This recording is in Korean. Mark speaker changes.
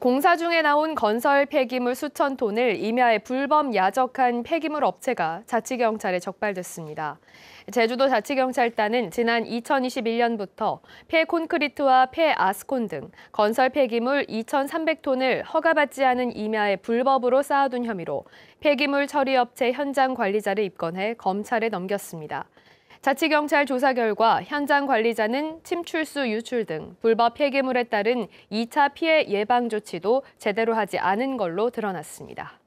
Speaker 1: 공사 중에 나온 건설 폐기물 수천 톤을 임야에 불법 야적한 폐기물 업체가 자치경찰에 적발됐습니다. 제주도 자치경찰단은 지난 2021년부터 폐콘크리트와 폐아스콘 등 건설 폐기물 2,300톤을 허가받지 않은 임야에 불법으로 쌓아둔 혐의로 폐기물 처리업체 현장 관리자를 입건해 검찰에 넘겼습니다. 자치경찰 조사 결과 현장 관리자는 침출수 유출 등 불법 폐기물에 따른 2차 피해 예방 조치도 제대로 하지 않은 걸로 드러났습니다.